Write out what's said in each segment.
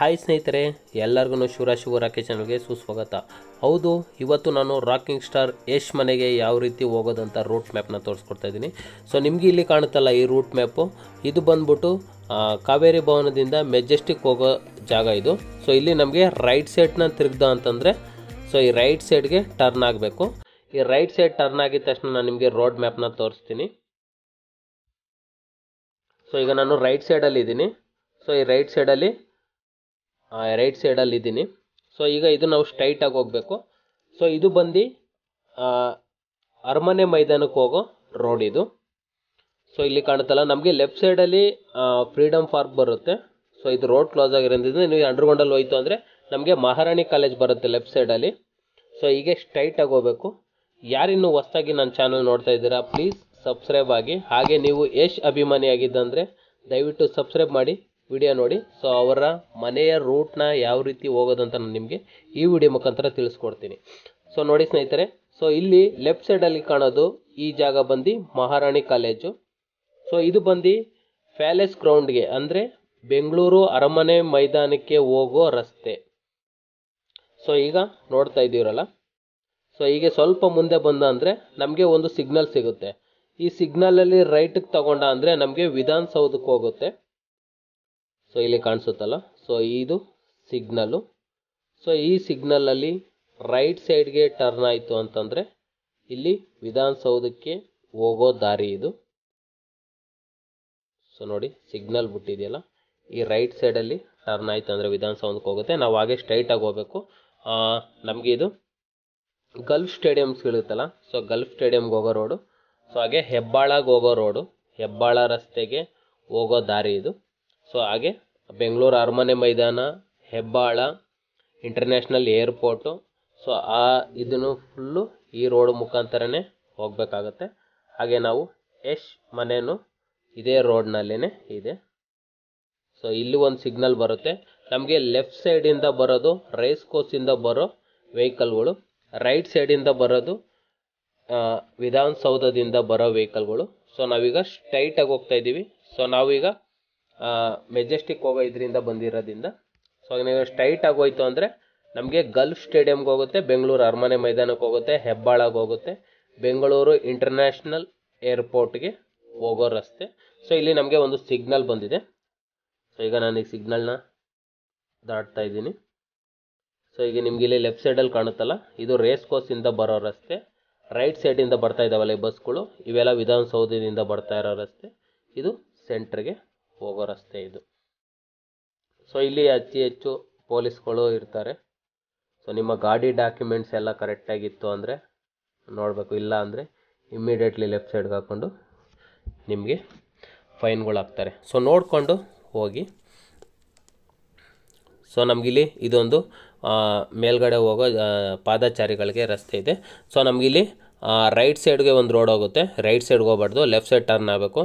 hi ಸ್ನೇಹಿತರೆ ಎಲ್ಲರಿಗೂ ಶಿವರಾಜ್ ಶಿವ ರಾಕಿ ಚಾನಲ್ಗೆ ಸುಸ್ವಾಗತ ಹೌದು ಇವತ್ತು ನಾನು ರಾಕಿಂಗ್ ಸ್ಟಾರ್ ಯಶ್ ಮನೆಗೆ ಯಾವ ರೀತಿ ಹೋಗೋದಂತ ರೂಟ್ ಮ್ಯಾಪ್ನ ತೋರಿಸ್ಕೊಡ್ತಾ ಇದ್ದೀನಿ ಸೊ ನಿಮಗೆ ಇಲ್ಲಿ ಕಾಣುತ್ತಲ್ಲ ಈ ರೂಟ್ ಮ್ಯಾಪು ಇದು ಬಂದ್ಬಿಟ್ಟು ಕಾವೇರಿ ಭವನದಿಂದ ಮೆಜೆಸ್ಟಿಕ್ ಹೋಗೋ ಜಾಗ ಇದು ಸೊ ಇಲ್ಲಿ ನಮಗೆ ರೈಟ್ ಸೈಡ್ನ ತಿರುಗ್ದ ಅಂತಂದರೆ ಸೊ ಈ ರೈಟ್ ಸೈಡ್ಗೆ ಟರ್ನ್ ಆಗಬೇಕು ಈ ರೈಟ್ ಸೈಡ್ ಟರ್ನ್ ಆಗಿದ ತಕ್ಷಣ ನಾನು ನಿಮಗೆ ರೋಡ್ ಮ್ಯಾಪ್ನ ತೋರಿಸ್ತೀನಿ ಸೊ ಈಗ ನಾನು ರೈಟ್ ಸೈಡಲ್ಲಿ ಇದ್ದೀನಿ ಸೊ ಈ ರೈಟ್ ಸೈಡಲ್ಲಿ ರೈಟ್ ಸೈಡಲ್ಲಿ ಇದ್ದೀನಿ ಸೊ ಈಗ ಇದು ನಾವು ಸ್ಟ್ರೈಟಾಗಿ ಹೋಗಬೇಕು ಸೊ ಇದು ಬಂದು ಅರಮನೆ ಮೈದಾನಕ್ಕೆ ಹೋಗೋ ರೋಡ್ ಇದು ಸೊ ಇಲ್ಲಿ ಕಾಣುತ್ತಲ್ಲ ನಮಗೆ ಲೆಫ್ಟ್ ಸೈಡಲ್ಲಿ ಫ್ರೀಡಮ್ ಪಾರ್ಕ್ ಬರುತ್ತೆ ಸೊ ಇದು ರೋಡ್ ಕ್ಲೋಸ್ ಆಗಿರೋದ್ರಿಂದ ನೀವು ಅಂಡರ್ಗ್ರೌಂಡಲ್ಲಿ ಹೋಯ್ತು ಅಂದರೆ ನಮಗೆ ಮಹಾರಾಣಿ ಕಾಲೇಜ್ ಬರುತ್ತೆ ಲೆಫ್ಟ್ ಸೈಡಲ್ಲಿ ಸೊ ಹೀಗೆ ಸ್ಟ್ರೈಟಾಗಿ ಹೋಗಬೇಕು ಯಾರಿನ್ನೂ ಹೊಸ್ದಾಗಿ ನನ್ನ ಚಾನಲ್ ನೋಡ್ತಾ ಇದ್ದೀರಾ ಪ್ಲೀಸ್ ಸಬ್ಸ್ಕ್ರೈಬ್ ಆಗಿ ಹಾಗೆ ನೀವು ಯಶ್ ಅಭಿಮಾನಿ ದಯವಿಟ್ಟು ಸಬ್ಸ್ಕ್ರೈಬ್ ಮಾಡಿ ವಿಡಿಯೋ ನೋಡಿ ಸೊ ಅವರ ಮನೆಯ ರೂಟ್ನ ಯಾವ ರೀತಿ ಹೋಗೋದಂತ ನಾನು ನಿಮಗೆ ಈ ವಿಡಿಯೋ ಮುಖಾಂತರ ತಿಳಿಸ್ಕೊಡ್ತೀನಿ ಸೊ ನೋಡಿ ಸ್ನೇಹಿತರೆ ಸೊ ಇಲ್ಲಿ ಲೆಫ್ಟ್ ಸೈಡಲ್ಲಿ ಕಾಣೋದು ಈ ಜಾಗ ಬಂದು ಮಹಾರಾಣಿ ಕಾಲೇಜು ಸೊ ಇದು ಬಂದು ಪ್ಯಾಲೇಸ್ ಗ್ರೌಂಡ್ಗೆ ಅಂದರೆ ಬೆಂಗಳೂರು ಅರಮನೆ ಮೈದಾನಕ್ಕೆ ಹೋಗೋ ರಸ್ತೆ ಸೊ ಈಗ ನೋಡ್ತಾ ಇದ್ದೀರಲ್ಲ ಸೊ ಹೀಗೆ ಸ್ವಲ್ಪ ಮುಂದೆ ಬಂದ ಅಂದರೆ ನಮಗೆ ಒಂದು ಸಿಗ್ನಲ್ ಸಿಗುತ್ತೆ ಈ ಸಿಗ್ನಲಲ್ಲಿ ರೈಟಿಗೆ ತಗೊಂಡ ಅಂದರೆ ನಮಗೆ ವಿಧಾನಸೌಧಕ್ಕೆ ಹೋಗುತ್ತೆ ಸೊ ಇಲ್ಲಿ ಕಾಣಿಸುತ್ತಲ್ಲ ಸೊ ಇದು ಸಿಗ್ನಲ್ಲು ಸೊ ಈ ಸಿಗ್ನಲಲ್ಲಿ ರೈಟ್ ಸೈಡ್ಗೆ ಟರ್ನ್ ಆಯಿತು ಅಂತಂದರೆ ಇಲ್ಲಿ ವಿಧಾನಸೌಧಕ್ಕೆ ಹೋಗೋ ದಾರಿ ಇದು ಸೊ ನೋಡಿ ಸಿಗ್ನಲ್ ಬಿಟ್ಟಿದೆಯಲ್ಲ ಈ ರೈಟ್ ಸೈಡಲ್ಲಿ ಟರ್ನ್ ಆಯಿತು ಅಂದರೆ ವಿಧಾನಸೌಧಕ್ಕೆ ಹೋಗುತ್ತೆ ನಾವು ಹಾಗೆ ಸ್ಟ್ರೈಟಾಗಿ ಹೋಗಬೇಕು ನಮಗೆ ಇದು ಗಲ್ಫ್ ಸ್ಟೇಡಿಯಮ್ ಸಿಗುತ್ತಲ್ಲ ಸೊ ಗಲ್ಫ್ ಸ್ಟೇಡಿಯಮ್ಗೆ ಹೋಗೋ ರೋಡು ಸೊ ಹಾಗೆ ಹೆಬ್ಬಾಳಗೆ ಹೋಗೋ ರೋಡು ಹೆಬ್ಬಾಳ ರಸ್ತೆಗೆ ಹೋಗೋ ದಾರಿ ಇದು ಸೊ ಹಾಗೆ ಬೆಂಗಳೂರು ಅರಮನೆ ಮೈದಾನ ಹೆಬ್ಬಾಳ ಇಂಟರ್ನ್ಯಾಷನಲ್ ಏರ್ಪೋರ್ಟು ಸೊ ಆ ಇದನ್ನು ಫುಲ್ಲು ಈ ರೋಡ್ ಮುಖಾಂತರನೇ ಹೋಗಬೇಕಾಗತ್ತೆ ಹಾಗೆ ನಾವು ಯಶ್ ಮನೆಯೂ ಇದೇ ರೋಡ್ನಲ್ಲೇ ಇದೆ ಸೊ ಇಲ್ಲಿ ಒಂದು ಸಿಗ್ನಲ್ ಬರುತ್ತೆ ನಮಗೆ ಲೆಫ್ಟ್ ಸೈಡಿಂದ ಬರೋದು ರೈಸ್ ಕೋಸಿಂದ ಬರೋ ವೆಹಿಕಲ್ಗಳು ರೈಟ್ ಸೈಡಿಂದ ಬರೋದು ವಿಧಾನಸೌಧದಿಂದ ಬರೋ ವೆಹಿಕಲ್ಗಳು ಸೊ ನಾವೀಗ ಸ್ಟ್ರೈಟಾಗಿ ಹೋಗ್ತಾ ಇದ್ದೀವಿ ಸೊ ನಾವೀಗ ಮೆಜೆಸ್ಟಿಕ್ ಹೋಗೋ ಇದರಿಂದ ಬಂದಿರೋದ್ರಿಂದ ಸೊ ನೀವು ಸ್ಟ್ರೈಟ್ ಆಗೋಯ್ತು ಅಂದರೆ ನಮಗೆ ಗಲ್ಫ್ ಸ್ಟೇಡಿಯಂಗೆ ಹೋಗುತ್ತೆ ಬೆಂಗಳೂರು ಅರಮನೆ ಮೈದಾನಕ್ಕೆ ಹೋಗುತ್ತೆ ಹೆಬ್ಬಾಳಗೆ ಹೋಗುತ್ತೆ ಬೆಂಗಳೂರು ಇಂಟರ್ನ್ಯಾಷನಲ್ ಏರ್ಪೋರ್ಟ್ಗೆ ಹೋಗೋ ರಸ್ತೆ ಸೊ ಇಲ್ಲಿ ನಮಗೆ ಒಂದು ಸಿಗ್ನಲ್ ಬಂದಿದೆ ಸೊ ಈಗ ನಾನು ಈಗ ಸಿಗ್ನಲ್ನ ದಾಟ್ತಾ ಇದ್ದೀನಿ ಸೊ ಈಗ ನಿಮ್ಗೆ ಇಲ್ಲಿ ಲೆಫ್ಟ್ ಸೈಡಲ್ಲಿ ಕಾಣುತ್ತಲ್ಲ ಇದು ರೇಸ್ ಕೋಸಿಂದ ಬರೋ ರಸ್ತೆ ರೈಟ್ ಸೈಡಿಂದ ಬರ್ತಾ ಇದ್ದಾವಲ್ಲ ಈ ಬಸ್ಗಳು ಇವೆಲ್ಲ ವಿಧಾನಸೌಧದಿಂದ ಬರ್ತಾ ಇರೋ ರಸ್ತೆ ಇದು ಸೆಂಟ್ರಿಗೆ ಹೋಗೋ ರಸ್ತೆ ಇದು ಸೊ ಇಲ್ಲಿ ಅತಿ ಹೆಚ್ಚು ಪೊಲೀಸ್ಗಳು ಇರ್ತಾರೆ ಸೊ ನಿಮ್ಮ ಗಾಡಿ ಡಾಕ್ಯುಮೆಂಟ್ಸ್ ಎಲ್ಲ ಕರೆಕ್ಟಾಗಿತ್ತು ಅಂದರೆ ನೋಡಬೇಕು ಇಲ್ಲ ಅಂದರೆ ಇಮ್ಮಿಡಿಯೇಟ್ಲಿ ಲೆಫ್ಟ್ ಸೈಡ್ಗೆ ಹಾಕ್ಕೊಂಡು ನಿಮಗೆ ಫೈನ್ಗಳಾಗ್ತಾರೆ ಹಾಕ್ತಾರೆ ಸೊ ನೋಡಿಕೊಂಡು ಹೋಗಿ ಸೊ ನಮಗಿಲ್ಲಿ ಇದೊಂದು ಮೇಲ್ಗಡೆ ಹೋಗೋ ಪಾದಚಾರಿಗಳಿಗೆ ರಸ್ತೆ ಇದೆ ಸೊ ನಮಗಿಲ್ಲಿ ರೈಟ್ ಸೈಡ್ಗೆ ಒಂದು ರೋಡ್ ಹೋಗುತ್ತೆ ರೈಟ್ ಸೈಡ್ಗೆ ಹೋಗ್ಬಾರ್ದು ಲೆಫ್ಟ್ ಸೈಡ್ ಟರ್ನ್ ಆಗಬೇಕು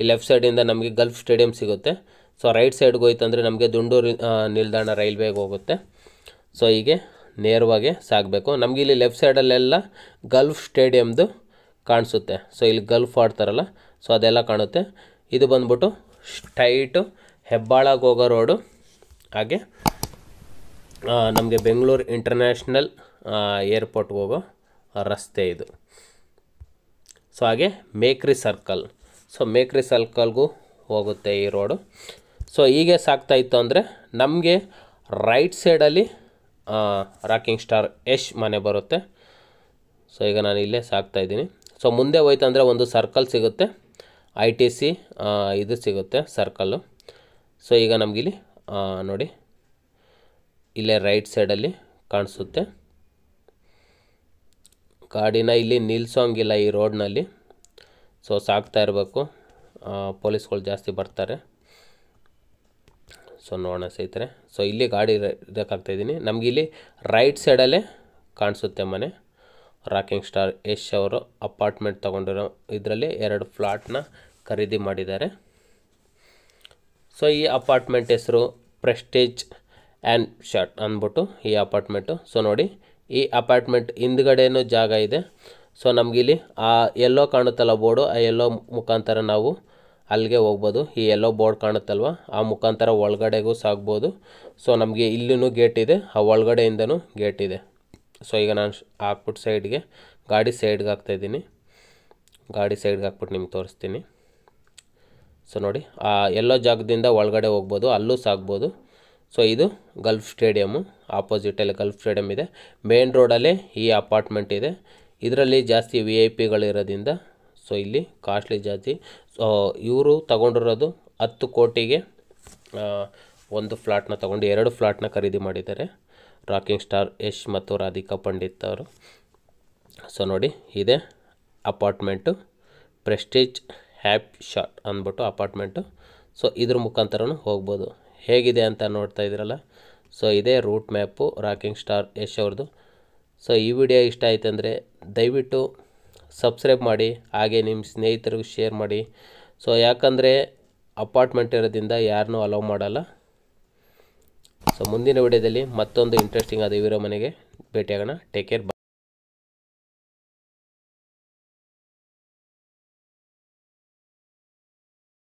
ಈ ಲೆಫ್ಟ್ ಸೈಡಿಂದ ನಮಗೆ ಗಲ್ಫ್ ಸ್ಟೇಡಿಯಂ ಸಿಗುತ್ತೆ ಸೊ ರೈಟ್ ಸೈಡ್ಗೆ ಅಂದರೆ ನಮಗೆ ದುಂಡೂರು ನಿಲ್ದಾಣ ರೈಲ್ವೆಗೆ ಹೋಗುತ್ತೆ ಸೊ ಹೀಗೆ ನೇರವಾಗಿ ಸಾಗಬೇಕು ನಮಗೆ ಇಲ್ಲಿ ಲೆಫ್ಟ್ ಸೈಡಲ್ಲೆಲ್ಲ ಗಲ್ಫ್ ಸ್ಟೇಡಿಯಮ್ದು ಕಾಣಿಸುತ್ತೆ ಸೊ ಇಲ್ಲಿ ಗಲ್ಫ್ ಆಡ್ತಾರಲ್ಲ ಸೊ ಅದೆಲ್ಲ ಕಾಣುತ್ತೆ ಇದು ಬಂದ್ಬಿಟ್ಟು ಸ್ಟೈಟು ಹೆಬ್ಬಾಳ ಹೋಗೋ ರೋಡು ಹಾಗೆ ನಮಗೆ ಬೆಂಗಳೂರು ಇಂಟರ್ನ್ಯಾಷನಲ್ ಏರ್ಪೋರ್ಟ್ಗೆ ಹೋಗೋ ರಸ್ತೆ ಇದು ಸೊ ಹಾಗೆ ಮೇಕ್ರಿ ಸರ್ಕಲ್ ಸೊ ಮೇಕ್ರಿ ಸರ್ಕಲ್ಗೂ ಹೋಗುತ್ತೆ ಈ ರೋಡು ಸೊ ಹೀಗೆ ಸಾಕ್ತಾಯಿತ್ತು ಅಂದರೆ ನಮಗೆ ರೈಟ್ ಸೈಡಲ್ಲಿ ರಾಕಿಂಗ್ ಸ್ಟಾರ್ ಯಶ್ ಮನೆ ಬರುತ್ತೆ ಸೊ ಈಗ ನಾನು ಇಲ್ಲೇ ಸಾಕ್ತಾಯಿದ್ದೀನಿ ಸೊ ಮುಂದೆ ಹೋಯ್ತು ಅಂದರೆ ಒಂದು ಸರ್ಕಲ್ ಸಿಗುತ್ತೆ ಐ ಟಿ ಸಿ ಇದು ಸಿಗುತ್ತೆ ಸರ್ಕಲ್ಲು ಸೊ ಈಗ ನಮಗಿಲ್ಲಿ ನೋಡಿ ಇಲ್ಲೇ ರೈಟ್ ಸೈಡಲ್ಲಿ ಕಾಣಿಸುತ್ತೆ ಗಾಡಿನ ಇಲ್ಲಿ ನಿಲ್ಲಿಸೋಂಗಿಲ್ಲ ಈ ರೋಡ್ನಲ್ಲಿ ಸೊ ಸಾಕ್ತಾ ಇರಬೇಕು ಪೊಲೀಸ್ಗಳು ಜಾಸ್ತಿ ಬರ್ತಾರೆ ಸೊ ನೋಡೋಣ ಸ್ನೇಹಿತರೆ ಸೊ ಇಲ್ಲಿ ಗಾಡಿ ಇದ್ದೀನಿ ನಮಗಿಲ್ಲಿ ರೈಟ್ ಸೈಡಲ್ಲೇ ಕಾಣಿಸುತ್ತೆ ಮನೆ ರಾಕಿಂಗ್ ಸ್ಟಾರ್ ಯಶ್ ಅವರು ಅಪಾರ್ಟ್ಮೆಂಟ್ ತೊಗೊಂಡಿರೋ ಇದರಲ್ಲಿ ಎರಡು ಫ್ಲಾಟ್ನ ಖರೀದಿ ಮಾಡಿದ್ದಾರೆ ಸೊ ಈ ಅಪಾರ್ಟ್ಮೆಂಟ್ ಹೆಸರು ಪ್ರೆಸ್ಟೇಜ್ ಆ್ಯಂಡ್ ಶಾರ್ಟ್ ಅಂದ್ಬಿಟ್ಟು ಈ ಅಪಾರ್ಟ್ಮೆಂಟು ಸೊ ನೋಡಿ ಈ ಅಪಾರ್ಟ್ಮೆಂಟ್ ಹಿಂದ್ಗಡೆನೂ ಜಾಗ ಇದೆ ಸೊ ನಮಗಿಲ್ಲಿ ಆ ಎಲ್ಲೋ ಕಾಣುತ್ತಲ್ಲ ಬೋರ್ಡು ಆ ಎಲ್ಲೋ ಮುಖಾಂತರ ನಾವು ಅಲ್ಲಿಗೆ ಹೋಗ್ಬೋದು ಈ ಎಲ್ಲೋ ಬೋರ್ಡ್ ಕಾಣುತ್ತಲ್ವ ಆ ಮುಖಾಂತರ ಒಳಗಡೆಗೂ ಸಾಗ್ಬೋದು ಸೊ ನಮಗೆ ಇಲ್ಲೂ ಗೇಟ್ ಇದೆ ಆ ಒಳಗಡೆಯಿಂದನೂ ಗೇಟ್ ಇದೆ ಸೊ ಈಗ ನಾನು ಹಾಕ್ಬಿಟ್ಟು ಸೈಡ್ಗೆ ಗಾಡಿ ಸೈಡ್ಗೆ ಹಾಕ್ತಾಯಿದ್ದೀನಿ ಗಾಡಿ ಸೈಡ್ಗೆ ಹಾಕ್ಬಿಟ್ಟು ನಿಮ್ಗೆ ತೋರಿಸ್ತೀನಿ ಸೊ ನೋಡಿ ಆ ಎಲ್ಲೋ ಜಾಗದಿಂದ ಒಳಗಡೆ ಹೋಗ್ಬೋದು ಅಲ್ಲೂ ಸಾಗ್ಬೋದು ಸೊ ಇದು ಗಲ್ಫ್ ಸ್ಟೇಡಿಯಮ್ಮು ಆಪೋಸಿಟಲ್ಲಿ ಗಲ್ಫ್ ಸ್ಟೇಡಿಯಮ್ ಇದೆ ಮೇನ್ ರೋಡಲ್ಲೇ ಈ ಅಪಾರ್ಟ್ಮೆಂಟ್ ಇದೆ ಇದರಲ್ಲಿ ಜಾಸ್ತಿ ವಿ ಐ ಪಿಗಳಿರೋದ್ರಿಂದ ಸೊ ಇಲ್ಲಿ ಕಾಸ್ಟ್ಲಿ ಜಾಸ್ತಿ ಸೊ ಇವರು ತಗೊಂಡಿರೋದು ಹತ್ತು ಕೋಟಿಗೆ ಒಂದು ಫ್ಲಾಟ್ನ ತಗೊಂಡು ಎರಡು ಫ್ಲಾಟ್ನ ಖರೀದಿ ಮಾಡಿದ್ದಾರೆ ರಾಕಿಂಗ್ ಸ್ಟಾರ್ ಯಶ್ ಮತ್ತು ರಾಧಿಕಾ ಪಂಡಿತ್ ಅವರು ಸೊ ನೋಡಿ ಇದೆ ಅಪಾರ್ಟ್ಮೆಂಟು ಪ್ರೆಸ್ಟೀಜ್ ಹ್ಯಾಪ್ ಶಾಟ್ ಅಂದ್ಬಿಟ್ಟು ಅಪಾರ್ಟ್ಮೆಂಟು ಸೊ ಇದ್ರ ಮುಖಾಂತರನೂ ಹೋಗ್ಬೋದು ಹೇಗಿದೆ ಅಂತ ನೋಡ್ತಾ ಇದ್ದೀರಲ್ಲ ಸೊ ಇದೇ route map rocking star Yash ಅವ್ರದ್ದು ಸೊ ಈ ವಿಡಿಯೋ ಇಷ್ಟ ಆಯ್ತಂದರೆ ದಯವಿಟ್ಟು ಸಬ್ಸ್ಕ್ರೈಬ್ ಮಾಡಿ ಹಾಗೆ ನಿಮ್ಮ ಸ್ನೇಹಿತರಿಗೂ ಶೇರ್ ಮಾಡಿ ಸೊ ಯಾಕಂದರೆ ಅಪಾರ್ಟ್ಮೆಂಟ್ ಇರೋದ್ರಿಂದ ಯಾರನ್ನೂ ಅಲೋ ಮಾಡಲ್ಲ ಸೊ ಮುಂದಿನ ವಿಡಿಯೋದಲ್ಲಿ ಮತ್ತೊಂದು ಇಂಟ್ರೆಸ್ಟಿಂಗ್ ಆದ ಇವಿರೋ ಮನೆಗೆ ಭೇಟಿಯಾಗೋಣ ಟೇಕ್ ಕೇರ್